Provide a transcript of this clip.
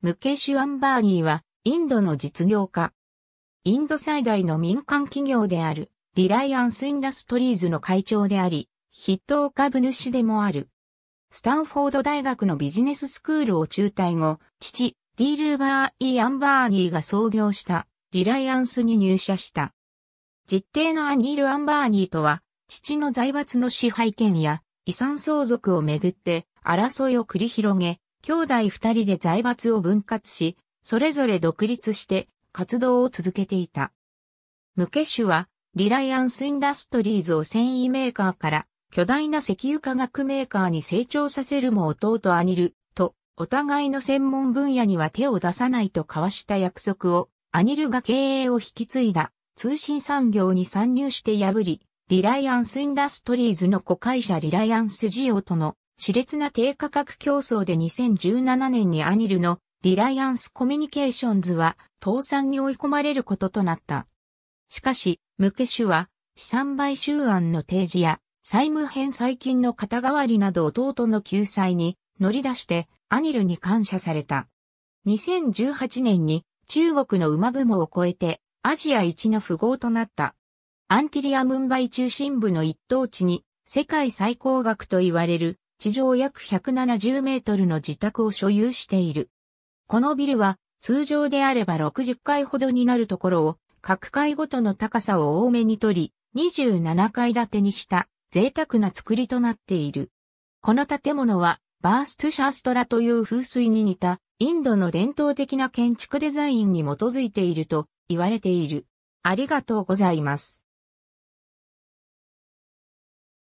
ムケシュ・アンバーニーは、インドの実業家。インド最大の民間企業である、リライアンス・インダストリーズの会長であり、筆頭株主でもある。スタンフォード大学のビジネススクールを中退後、父、ディールバー・イアンバーニーが創業した、リライアンスに入社した。実定のアニール・アンバーニーとは、父の財閥の支配権や遺産相続をめぐって争いを繰り広げ、兄弟二人で財閥を分割し、それぞれ独立して活動を続けていた。ムケシュは、リライアンスインダストリーズを繊維メーカーから巨大な石油化学メーカーに成長させるも弟アニルとお互いの専門分野には手を出さないと交わした約束をアニルが経営を引き継いだ通信産業に参入して破り、リライアンスインダストリーズの子会社リライアンスジオとの熾烈な低価格競争で2017年にアニルのリライアンスコミュニケーションズは倒産に追い込まれることとなった。しかし、ムケシュは資産買収案の提示や債務返済金の肩代わりなど弟の救済に乗り出してアニルに感謝された。2018年に中国の馬雲を超えてアジア一の富豪となった。アンティリアムンバイ中心部の一等地に世界最高額と言われる地上約170メートルの自宅を所有している。このビルは通常であれば60階ほどになるところを各階ごとの高さを多めにとり、27階建てにした贅沢な作りとなっている。この建物はバーストゥシャーストラという風水に似たインドの伝統的な建築デザインに基づいていると言われている。ありがとうございます。